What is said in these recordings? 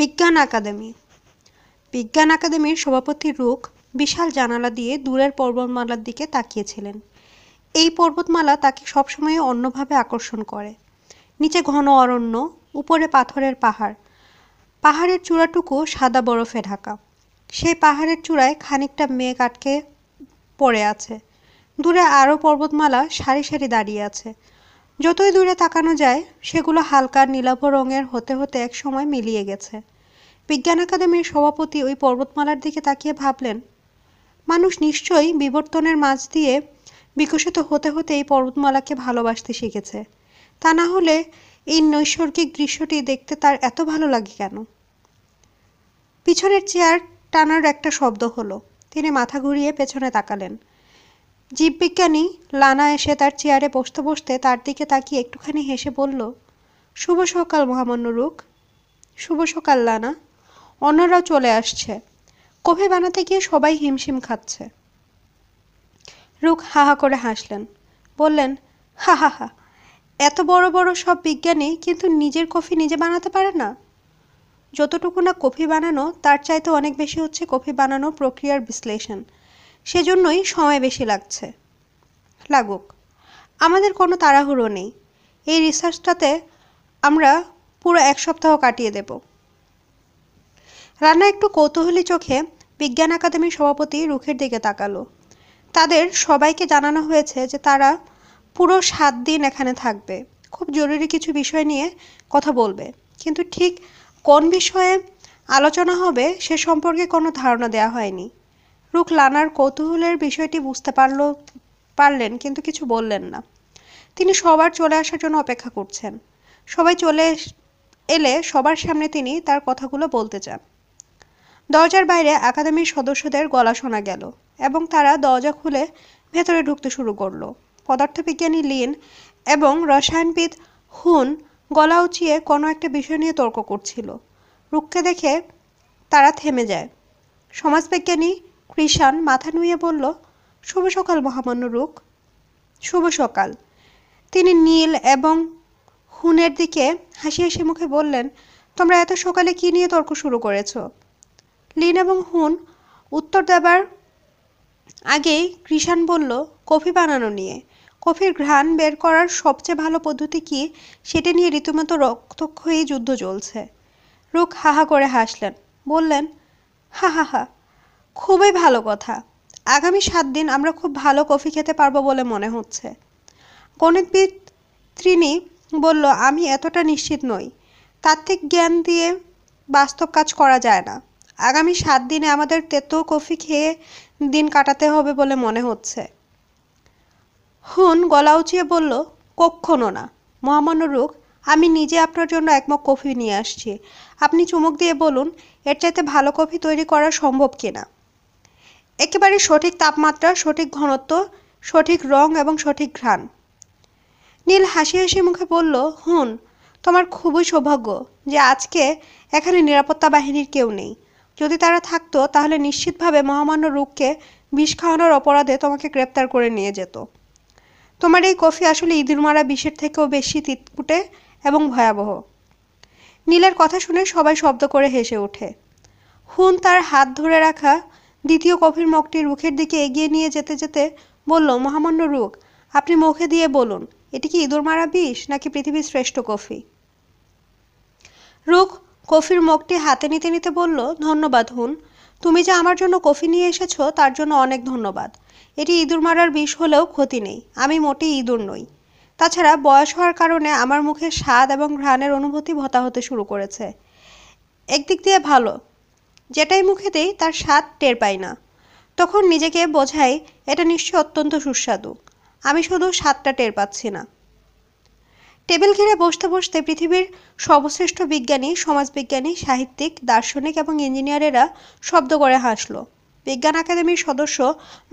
বিজ্ঞান আকাদেমি বিজ্ঞান আকাদেমির সভাপতি রুখ বিশাল জানালা দিয়ে দূরের পর্বতমালার দিকে তাকিয়েছিলেন এই পর্বতমালা তাকে সবসময় অন্যভাবে আকর্ষণ করে নিচে ঘন অরণ্য উপরে পাথরের পাহাড় পাহাড়ের চূড়াটুকু সাদা বরফে ঢাকা সেই পাহাড়ের চূড়ায় খানিকটা মেঘ আটকে পড়ে আছে দূরে আরও পর্বতমালা সারি সারি দাঁড়িয়ে আছে যতই দূরে তাকানো যায় সেগুলো হালকা নীলাভ রঙের হতে হতে এক সময় মিলিয়ে গেছে বিজ্ঞান একাডেমির সভাপতি ওই পর্বতমালার দিকে তাকিয়ে ভাবলেন মানুষ নিশ্চয়ই বিবর্তনের মাঝ দিয়ে বিকশিত হতে হতে এই পর্বতমালাকে ভালোবাসতে শিখেছে তা না হলে এই নৈসর্গিক দৃশ্যটি দেখতে তার এত ভালো লাগে কেন পিছনের চেয়ার টানার একটা শব্দ হলো তিনি মাথা ঘুরিয়ে পেছনে তাকালেন জীববিজ্ঞানী লানা এসে তার চেয়ারে বসতে বসতে তার দিকে তাকিয়ে একটুখানি হেসে বলল শুভ সকাল মহামান্য রুক শুভ সকাল লানা অন্যরাও চলে আসছে কফি বানাতে গিয়ে সবাই হিমশিম খাচ্ছে রুক হা হা করে হাসলেন বললেন হা হা হা এত বড় বড় সব বিজ্ঞানী কিন্তু নিজের কফি নিজে বানাতে পারে না যতটুকু না কফি বানানো তার চাইতে অনেক বেশি হচ্ছে কফি বানানো প্রক্রিয়ার বিশ্লেষণ সেজন্যই সময় বেশি লাগছে লাগুক আমাদের কোনো তাড়াহুড়ো নেই এই রিসার্চটাতে আমরা পুরো এক সপ্তাহ কাটিয়ে দেব রানা একটু কৌতূহলী চোখে বিজ্ঞান একাডেমির সভাপতি রুখের দিকে তাকালো তাদের সবাইকে জানানো হয়েছে যে তারা পুরো সাত দিন এখানে থাকবে খুব জরুরি কিছু বিষয় নিয়ে কথা বলবে কিন্তু ঠিক কোন বিষয়ে আলোচনা হবে সে সম্পর্কে কোনো ধারণা দেওয়া হয়নি লানার কৌতূহলের বিষয়টি বুঝতে পারল পারলেন কিন্তু কিছু বললেন না তিনি সবার চলে আসার জন্য অপেক্ষা করছেন সবাই চলে এলে সবার সামনে তিনি তার কথাগুলো বলতে চান দরজার বাইরে একাডেমির সদস্যদের গলা শোনা গেল এবং তারা দরজা খুলে ভেতরে ঢুকতে শুরু করলো পদার্থবিজ্ঞানী লিন এবং রসায়নবিদ হুন গলা উঁচিয়ে কোনো একটা বিষয় নিয়ে তর্ক করছিল রুককে দেখে তারা থেমে যায় সমাজবিজ্ঞানী কৃষাণ মাথা নুয়ে বলল শুভ সকাল মহামান্য রুক শুভ সকাল তিনি নীল এবং হুনের দিকে হাসি হাসি মুখে বললেন তোমরা এত সকালে কি নিয়ে তর্ক শুরু করেছ লিন এবং হুন উত্তর দেবার আগেই কৃষাণ বলল কফি বানানো নিয়ে কফির ঘ্রাণ বের করার সবচেয়ে ভালো পদ্ধতি কি সেটা নিয়ে রীতিমতো রক্তক্ষয়ী যুদ্ধ চলছে রুক হাহা করে হাসলেন বললেন হা হা হা খুবই ভালো কথা আগামী সাত দিন আমরা খুব ভালো কফি খেতে পারবো বলে মনে হচ্ছে গণিতবিদ ত্রিনি বলল আমি এতটা নিশ্চিত নই তাত্ত্বিক জ্ঞান দিয়ে বাস্তব কাজ করা যায় না আগামী সাত দিনে আমাদের তেতো কফি খেয়ে দিন কাটাতে হবে বলে মনে হচ্ছে হুন গলা উঁচিয়ে বলল কক্ষণও না মহামান্য রোগ আমি নিজে আপনার জন্য একমক কফি নিয়ে আসছি আপনি চুমুক দিয়ে বলুন এর চাইতে ভালো কফি তৈরি করা সম্ভব কিনা একেবারে সঠিক তাপমাত্রা সঠিক ঘনত্ব সঠিক রং এবং সঠিক ঘ্রাণ নীল হাসি হাসি মুখে বলল হুন তোমার খুবই সৌভাগ্য যে আজকে এখানে নিরাপত্তা বাহিনীর কেউ নেই যদি তারা থাকতো তাহলে নিশ্চিতভাবে মহামান্য রুককে বিষ খাওয়ানোর অপরাধে তোমাকে গ্রেপ্তার করে নিয়ে যেত তোমার এই কফি আসলে ইঁদুর মারা বিষের থেকেও বেশি তিতকুটে এবং ভয়াবহ নীলের কথা শুনে সবাই শব্দ করে হেসে ওঠে হুন তার হাত ধরে রাখা দ্বিতীয় কফির মগটি রুখের দিকে এগিয়ে নিয়ে যেতে যেতে বলল মহামান্য রুখ আপনি মুখে দিয়ে বলুন এটি কি ইঁদুর মারা বিষ নাকি পৃথিবীর শ্রেষ্ঠ কফি রুখ কফির মগটি হাতে নিতে নিতে বলল ধন্যবাদ হুন তুমি যে আমার জন্য কফি নিয়ে এসেছো তার জন্য অনেক ধন্যবাদ এটি ইঁদুর মারার বিষ হলেও ক্ষতি নেই আমি মোটেই ইঁদুর নই তাছাড়া বয়স হওয়ার কারণে আমার মুখে স্বাদ এবং ঘ্রাণের অনুভূতি ভতা হতে শুরু করেছে একদিক দিয়ে ভালো যেটাই মুখে দেই তার স্বাদ টের পাই না তখন নিজেকে বোঝাই এটা নিশ্চয়ই অত্যন্ত সুস্বাদু আমি শুধু স্বাদটা টের পাচ্ছি না টেবিল ঘিরে বসতে বসতে পৃথিবীর সর্বশ্রেষ্ঠ বিজ্ঞানী সমাজবিজ্ঞানী সাহিত্যিক দার্শনিক এবং ইঞ্জিনিয়ারেরা শব্দ করে হাসল বিজ্ঞান একাডেমির সদস্য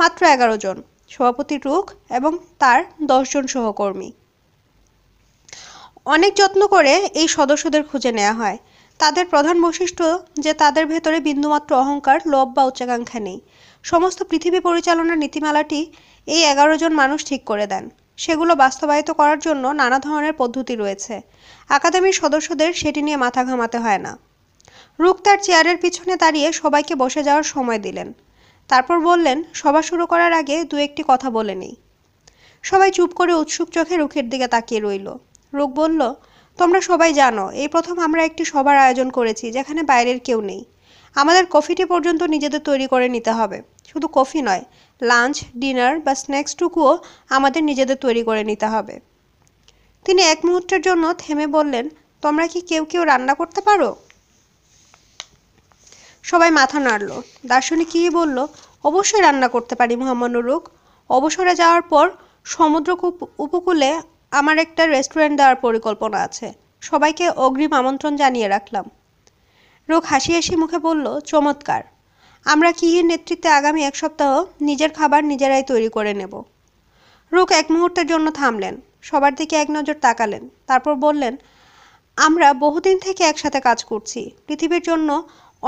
মাত্র এগারো জন সভাপতি রুক এবং তার দশজন সহকর্মী অনেক যত্ন করে এই সদস্যদের খুঁজে নেওয়া হয় তাদের প্রধান বৈশিষ্ট্য যে তাদের ভেতরে বিন্দুমাত্র অহংকার লোভ বা উচ্চাকাঙ্ক্ষা নেই সমস্ত পৃথিবী পরিচালনার নীতিমালাটি এই এগারো জন মানুষ ঠিক করে দেন সেগুলো বাস্তবায়িত করার জন্য নানা ধরনের পদ্ধতি রয়েছে একাডেমির সদস্যদের সেটি নিয়ে মাথা ঘামাতে হয় না রুক তার চেয়ারের পিছনে দাঁড়িয়ে সবাইকে বসে যাওয়ার সময় দিলেন তারপর বললেন সভা শুরু করার আগে দু একটি কথা বলে নেই সবাই চুপ করে উৎসুক চোখে রুখের দিকে তাকিয়ে রইল রুক বলল তোমরা সবাই জানো এই প্রথম আমরা একটি সবার আয়োজন করেছি যেখানে বাইরের কেউ নেই আমাদের কফিটি পর্যন্ত নিজেদের তৈরি করে নিতে হবে শুধু কফি নয় লাঞ্চ ডিনার বা স্ন্যাক্সটুকুও আমাদের নিজেদের তৈরি করে নিতে হবে তিনি এক মুহূর্তের জন্য থেমে বললেন তোমরা কি কেউ কেউ রান্না করতে পারো সবাই মাথা নাড়ল দার্শনিক কী বলল অবশ্যই রান্না করতে পারি মোহাম্মদ অবসরে যাওয়ার পর সমুদ্র উপকূলে আমার একটা রেস্টুরেন্ট দেওয়ার পরিকল্পনা আছে সবাইকে অগ্রিম আমন্ত্রণ জানিয়ে রাখলাম রোগ হাসি হাসি মুখে বলল চমৎকার আমরা কিহির নেতৃত্বে আগামী এক সপ্তাহ নিজের খাবার নিজেরাই তৈরি করে নেব রোগ এক মুহূর্তের জন্য থামলেন সবার দিকে এক নজর তাকালেন তারপর বললেন আমরা বহুদিন থেকে একসাথে কাজ করছি পৃথিবীর জন্য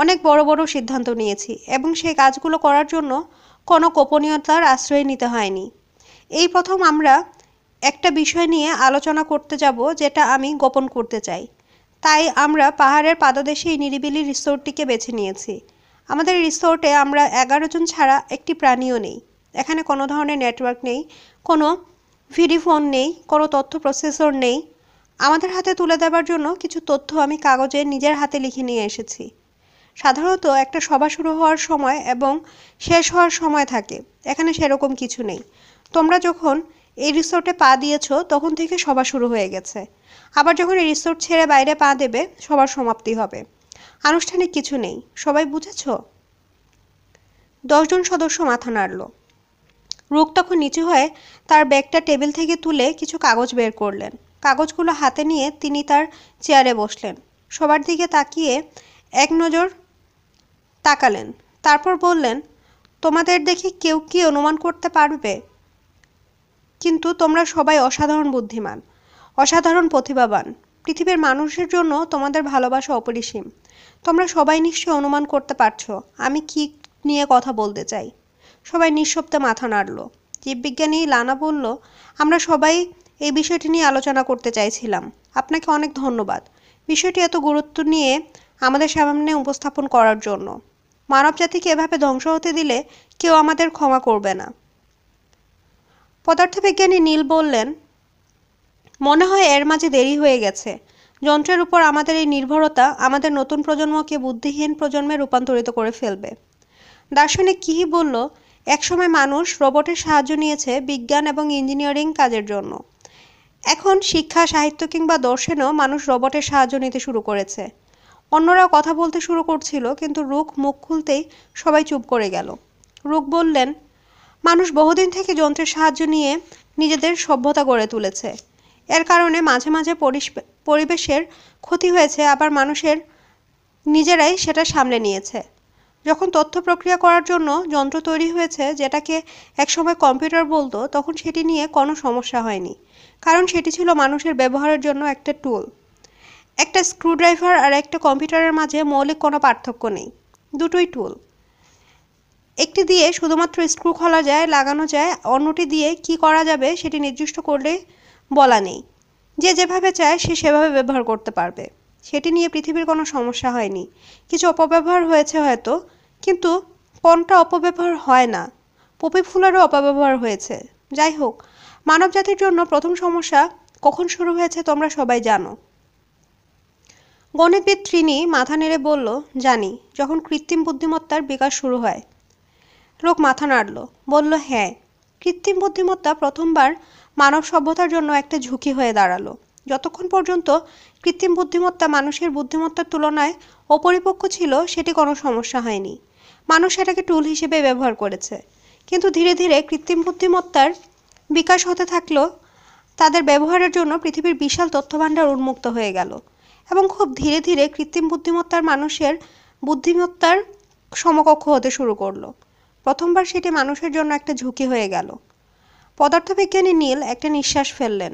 অনেক বড় বড় সিদ্ধান্ত নিয়েছি এবং সেই কাজগুলো করার জন্য কোনো গোপনীয়তার আশ্রয় নিতে হয়নি এই প্রথম আমরা একটা বিষয় নিয়ে আলোচনা করতে যাব যেটা আমি গোপন করতে চাই তাই আমরা পাহাড়ের পাদদেশে এই নিরিবিলি রিসোর্টটিকে বেছে নিয়েছি আমাদের রিসোর্টে আমরা এগারো জন ছাড়া একটি প্রাণীও নেই এখানে কোনো ধরনের নেটওয়ার্ক নেই কোনো ভিডিফোন নেই কোনো তথ্য প্রসেসর নেই আমাদের হাতে তুলে দেওয়ার জন্য কিছু তথ্য আমি কাগজে নিজের হাতে লিখে নিয়ে এসেছি সাধারণত একটা সভা শুরু হওয়ার সময় এবং শেষ হওয়ার সময় থাকে এখানে সেরকম কিছু নেই তোমরা যখন এই রিসোর্টে পা দিয়েছ তখন থেকে সবার শুরু হয়ে গেছে আবার যখন এই রিসোর্ট ছেড়ে বাইরে পা দেবে সবার সমাপ্তি হবে আনুষ্ঠানিক কিছু নেই সবাই বুঝেছ দশজন সদস্য মাথা নাড়ল রোগ তখন নিচু হয়ে তার ব্যাগটা টেবিল থেকে তুলে কিছু কাগজ বের করলেন কাগজগুলো হাতে নিয়ে তিনি তার চেয়ারে বসলেন সবার দিকে তাকিয়ে এক নজর তাকালেন তারপর বললেন তোমাদের দেখে কেউ কি অনুমান করতে পারবে কিন্তু তোমরা সবাই অসাধারণ বুদ্ধিমান অসাধারণ প্রতিভাবান পৃথিবীর মানুষের জন্য তোমাদের ভালোবাসা অপরিসীম তোমরা সবাই নিশ্চয় অনুমান করতে পারছো আমি কি নিয়ে কথা বলতে চাই সবাই নিঃশব্দে মাথা নাড়ল জীববিজ্ঞানী লানা বলল আমরা সবাই এই বিষয়টি নিয়ে আলোচনা করতে চাইছিলাম আপনাকে অনেক ধন্যবাদ বিষয়টি এত গুরুত্ব নিয়ে আমাদের সামনে উপস্থাপন করার জন্য মানবজাতিকে এভাবে ধ্বংস হতে দিলে কেউ আমাদের ক্ষমা করবে না পদার্থবিজ্ঞানী নীল বললেন মনে হয় এর মাঝে দেরি হয়ে গেছে যন্ত্রের উপর আমাদের এই নির্ভরতা আমাদের নতুন প্রজন্মকে বুদ্ধিহীন প্রজন্মে রূপান্তরিত করে ফেলবে দার্শনিক কিহি বলল একসময় মানুষ রোবটের সাহায্য নিয়েছে বিজ্ঞান এবং ইঞ্জিনিয়ারিং কাজের জন্য এখন শিক্ষা সাহিত্য কিংবা দর্শনেও মানুষ রোবটের সাহায্য নিতে শুরু করেছে অন্যরাও কথা বলতে শুরু করছিল কিন্তু রুখ মুখ খুলতেই সবাই চুপ করে গেল রুখ বললেন মানুষ বহুদিন থেকে যন্ত্রের সাহায্য নিয়ে নিজেদের সভ্যতা গড়ে তুলেছে এর কারণে মাঝে মাঝে পরিবেশের ক্ষতি হয়েছে আবার মানুষের নিজেরাই সেটা সামলে নিয়েছে যখন তথ্য প্রক্রিয়া করার জন্য যন্ত্র তৈরি হয়েছে যেটাকে একসময় কম্পিউটার বলতো তখন সেটি নিয়ে কোনো সমস্যা হয়নি কারণ সেটি ছিল মানুষের ব্যবহারের জন্য একটা টুল একটা স্ক্রুড্রাইভার আর একটা কম্পিউটারের মাঝে মৌলিক কোনো পার্থক্য নেই দুটোই টুল একটি দিয়ে শুধুমাত্র স্ক্রু খোলা যায় লাগানো যায় অন্যটি দিয়ে কি করা যাবে সেটি নির্দিষ্ট করলে বলা নেই যে যেভাবে চায় সে সেভাবে ব্যবহার করতে পারবে সেটি নিয়ে পৃথিবীর কোনো সমস্যা হয়নি কিছু অপব্যবহার হয়েছে হয়তো কিন্তু কোনটা অপব্যবহার হয় না পপি ফুলেরও অপব্যবহার হয়েছে যাই হোক মানব জাতির জন্য প্রথম সমস্যা কখন শুরু হয়েছে তোমরা সবাই জানো গণিতবিদ ত্রিনী মাথা নেড়ে বলল জানি যখন কৃত্রিম বুদ্ধিমত্তার বিকাশ শুরু হয় লোক মাথা নাড়ল বলল হ্যাঁ কৃত্রিম বুদ্ধিমত্তা প্রথমবার মানব সভ্যতার জন্য একটা ঝুঁকি হয়ে দাঁড়ালো যতক্ষণ পর্যন্ত কৃত্রিম বুদ্ধিমত্তা মানুষের বুদ্ধিমত্তার তুলনায় অপরিপক্ক ছিল সেটি কোনো সমস্যা হয়নি মানুষ সেটাকে টুল হিসেবে ব্যবহার করেছে কিন্তু ধীরে ধীরে কৃত্রিম বুদ্ধিমত্তার বিকাশ হতে থাকল তাদের ব্যবহারের জন্য পৃথিবীর বিশাল তথ্যভাণ্ডার উন্মুক্ত হয়ে গেল এবং খুব ধীরে ধীরে কৃত্রিম বুদ্ধিমত্তার মানুষের বুদ্ধিমত্তার সমকক্ষ হতে শুরু করলো প্রথমবার সেটি মানুষের জন্য একটা ঝুঁকি হয়ে গেল পদার্থবিজ্ঞানী নীল একটা নিঃশ্বাস ফেললেন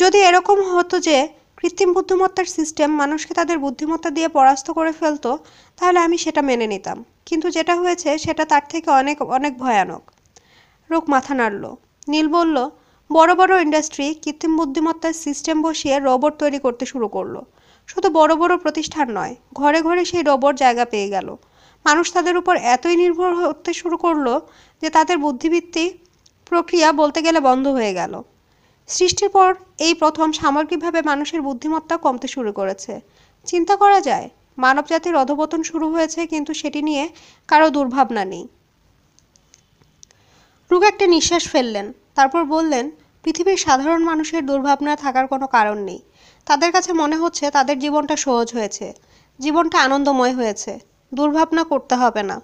যদি এরকম হতো যে কৃত্রিম বুদ্ধিমত্তার সিস্টেম মানুষকে তাদের বুদ্ধিমত্তা দিয়ে পরাস্ত করে ফেলতো তাহলে আমি সেটা মেনে নিতাম কিন্তু যেটা হয়েছে সেটা তার থেকে অনেক অনেক ভয়ানক রোগ মাথা নাড়ল নীল বলল বড় বড় ইন্ডাস্ট্রি কৃত্রিম বুদ্ধিমত্তার সিস্টেম বসিয়ে রোবট তৈরি করতে শুরু করলো শুধু বড় বড় প্রতিষ্ঠান নয় ঘরে ঘরে সেই রোবট জায়গা পেয়ে গেল মানুষ তাদের উপর এতই নির্ভর হতে শুরু করলো যে তাদের বুদ্ধিবৃত্তি প্রক্রিয়া বলতে গেলে বন্ধ হয়ে গেল সৃষ্টির পর এই প্রথম সামগ্রিকভাবে মানুষের বুদ্ধিমত্তা কমতে শুরু করেছে চিন্তা করা যায় মানব জাতির অধপতন শুরু হয়েছে কিন্তু সেটি নিয়ে কারো দুর্ভাবনা নেই রুক একটা নিঃশ্বাস ফেললেন তারপর বললেন পৃথিবীর সাধারণ মানুষের দুর্ভাবনা থাকার কোনো কারণ নেই তাদের কাছে মনে হচ্ছে তাদের জীবনটা সহজ হয়েছে জীবনটা আনন্দময় হয়েছে দুর্ভাবনা করতে হবে না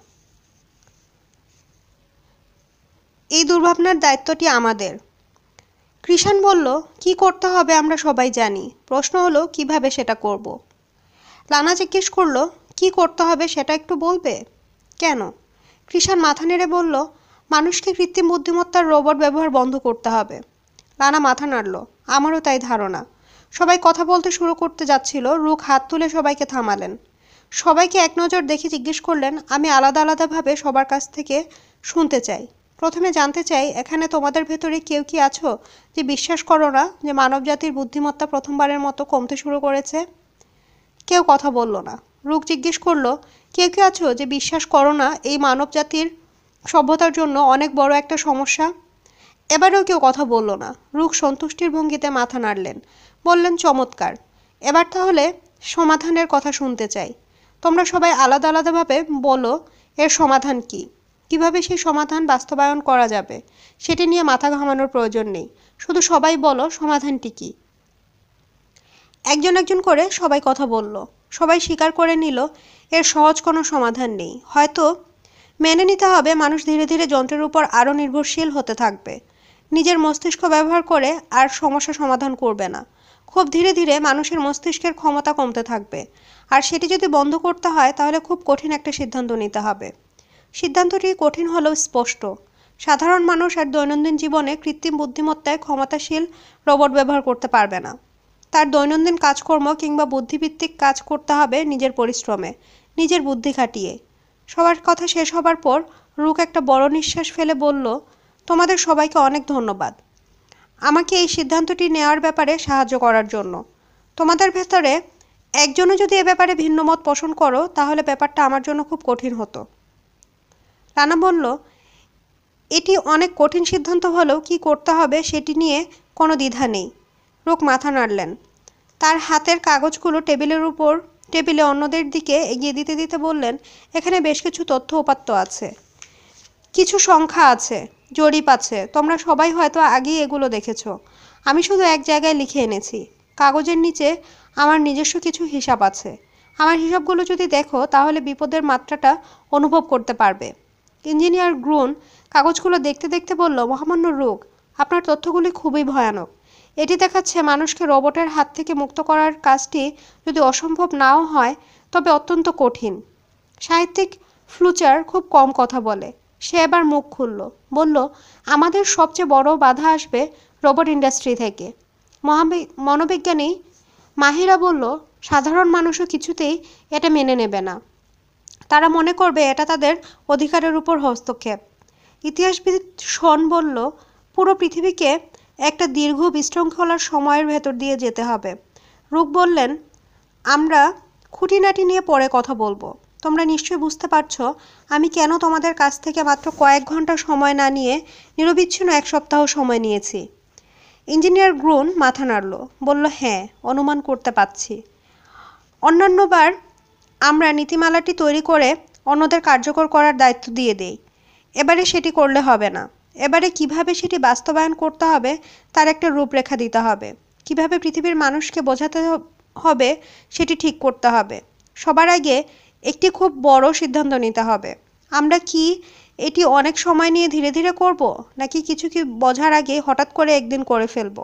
এই দুর্ভাবনার দায়িত্বটি আমাদের কৃষাণ বলল কি করতে হবে আমরা সবাই জানি প্রশ্ন হলো কিভাবে সেটা করব। লানা জিজ্ঞেস করল কি করতে হবে সেটা একটু বলবে কেন কৃষাণ মাথা নেড়ে বলল মানুষকে কৃত্রিম বুদ্ধিমত্তার রোবট ব্যবহার বন্ধ করতে হবে লানা মাথা নাড়ল আমারও তাই ধারণা সবাই কথা বলতে শুরু করতে যাচ্ছিল রুখ হাত তুলে সবাইকে থামালেন সবাইকে এক নজর দেখে জিজ্ঞেস করলেন আমি আলাদা আলাদাভাবে সবার কাছ থেকে শুনতে চাই প্রথমে জানতে চাই এখানে তোমাদের ভেতরে কেউ কি আছো যে বিশ্বাস করো না যে মানবজাতির বুদ্ধিমত্তা প্রথমবারের মতো কমতে শুরু করেছে কেউ কথা বলল না রুক জিজ্ঞেস করলো কেউ কি আছো যে বিশ্বাস করো না এই মানব জাতির সভ্যতার জন্য অনেক বড় একটা সমস্যা এবারেও কেউ কথা বলল না রুক সন্তুষ্টির ভঙ্গিতে মাথা নাড়লেন বললেন চমৎকার এবার তাহলে সমাধানের কথা শুনতে চাই তোমরা সবাই আলাদা আলাদাভাবে বলো এর সমাধান কি কিভাবে সেই সমাধান বাস্তবায়ন করা যাবে সেটি নিয়ে মাথা ঘামানোর প্রয়োজন নেই শুধু সবাই বলো সমাধানটি কি একজন একজন করে সবাই কথা বলল সবাই স্বীকার করে নিল এর সহজ কোনো সমাধান নেই হয়তো মেনে নিতে হবে মানুষ ধীরে ধীরে যন্ত্রের উপর আরও নির্ভরশীল হতে থাকবে নিজের মস্তিষ্ক ব্যবহার করে আর সমস্যা সমাধান করবে না খুব ধীরে ধীরে মানুষের মস্তিষ্কের ক্ষমতা কমতে থাকবে আর সেটি যদি বন্ধ করতে হয় তাহলে খুব কঠিন একটা সিদ্ধান্ত নিতে হবে সিদ্ধান্তটি কঠিন হলেও স্পষ্ট সাধারণ মানুষ আর দৈনন্দিন জীবনে কৃত্রিম বুদ্ধিমত্তায় ক্ষমতাশীল রোবট ব্যবহার করতে পারবে না তার দৈনন্দিন কাজকর্ম কিংবা বুদ্ধিভিত্তিক কাজ করতে হবে নিজের পরিশ্রমে নিজের বুদ্ধি খাটিয়ে সবার কথা শেষ হবার পর রুক একটা বড় নিঃশ্বাস ফেলে বলল তোমাদের সবাইকে অনেক ধন্যবাদ আমাকে এই সিদ্ধান্তটি নেওয়ার ব্যাপারে সাহায্য করার জন্য তোমাদের ভেতরে একজনও যদি এ ব্যাপারে ভিন্নমত পোষণ করো তাহলে ব্যাপারটা আমার জন্য খুব কঠিন হতো রানা বলল এটি অনেক কঠিন সিদ্ধান্ত হলেও কি করতে হবে সেটি নিয়ে কোনো দ্বিধা নেই রোগ মাথা নাড়লেন তার হাতের কাগজগুলো টেবিলের উপর টেবিলে অন্যদের দিকে এগিয়ে দিতে দিতে বললেন এখানে বেশ কিছু তথ্য উপাত্ত আছে কিছু সংখ্যা আছে জরিপ আছে তোমরা সবাই হয়তো আগেই এগুলো দেখেছ আমি শুধু এক জায়গায় লিখে এনেছি কাগজের নিচে আমার নিজস্ব কিছু হিসাব আছে আমার হিসাবগুলো যদি দেখো তাহলে বিপদের মাত্রাটা অনুভব করতে পারবে ইঞ্জিনিয়ার গ্রুন কাগজগুলো দেখতে দেখতে বলল মহামান্য রোগ আপনার তথ্যগুলি খুবই ভয়ানক এটি দেখাচ্ছে মানুষকে রোবটের হাত থেকে মুক্ত করার কাজটি যদি অসম্ভব নাও হয় তবে অত্যন্ত কঠিন সাহিত্যিক ফ্লুচার খুব কম কথা বলে সে এবার মুখ খুলল বলল আমাদের সবচেয়ে বড় বাধা আসবে রোবট ইন্ডাস্ট্রি থেকে মনোবিজ্ঞানী মাহিরা বলল সাধারণ মানুষও কিছুতেই এটা মেনে নেবে না তারা মনে করবে এটা তাদের অধিকারের উপর হস্তক্ষেপ ইতিহাসবিদ শোন বলল পুরো পৃথিবীকে একটা দীর্ঘ বিশৃঙ্খলার সময়ের ভেতর দিয়ে যেতে হবে রূপ বললেন আমরা খুঁটিনাটি নিয়ে পরে কথা বলবো তোমরা নিশ্চয়ই বুঝতে পারছো আমি কেন তোমাদের কাছ থেকে মাত্র কয়েক ঘন্টা সময় না নিয়ে নিরবিচ্ছিন্ন এক সপ্তাহ সময় নিয়েছি ইঞ্জিনিয়ার গ্রুন মাথা নাড়ল বলল হ্যাঁ অনুমান করতে পারছি অন্যান্যবার আমরা নীতিমালাটি তৈরি করে অন্যদের কার্যকর করার দায়িত্ব দিয়ে দেই এবারে সেটি করলে হবে না এবারে কিভাবে সেটি বাস্তবায়ন করতে হবে তার একটা রূপরেখা দিতে হবে কিভাবে পৃথিবীর মানুষকে বোঝাতে হবে সেটি ঠিক করতে হবে সবার আগে একটি খুব বড় সিদ্ধান্ত নিতে হবে আমরা কি এটি অনেক সময় নিয়ে ধীরে ধীরে করব নাকি কিছু কি বোঝার আগে হঠাৎ করে একদিন করে ফেলব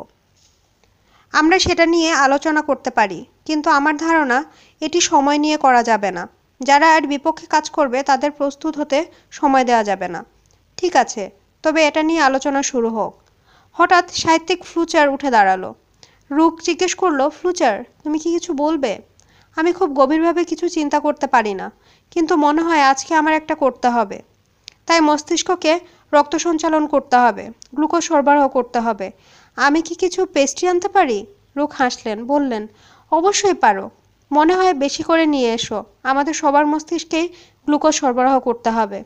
আমরা সেটা নিয়ে আলোচনা করতে পারি কিন্তু আমার ধারণা এটি সময় নিয়ে করা যাবে না যারা আর বিপক্ষে কাজ করবে তাদের প্রস্তুত হতে সময় দেওয়া যাবে না ঠিক আছে তবে এটা নিয়ে আলোচনা শুরু হোক হঠাৎ সাহিত্যিক ফ্লুচার উঠে দাঁড়ালো রুক জিজ্ঞেস করলো ফ্লুচার তুমি কি কিছু বলবে আমি খুব গভীরভাবে কিছু চিন্তা করতে পারি না কিন্তু মনে হয় আজকে আমার একটা করতে হবে তাই মস্তিষ্ককে রক্ত সঞ্চালন করতে হবে গ্লুকোজ সরবরাহ করতে হবে আমি কি কিছু পেস্ট্রি আনতে পারি রুখ হাসলেন বললেন অবশ্যই পারো মনে হয় বেশি করে নিয়ে এসো আমাদের সবার মস্তিষ্কেই গ্লুকোজ সরবরাহ করতে হবে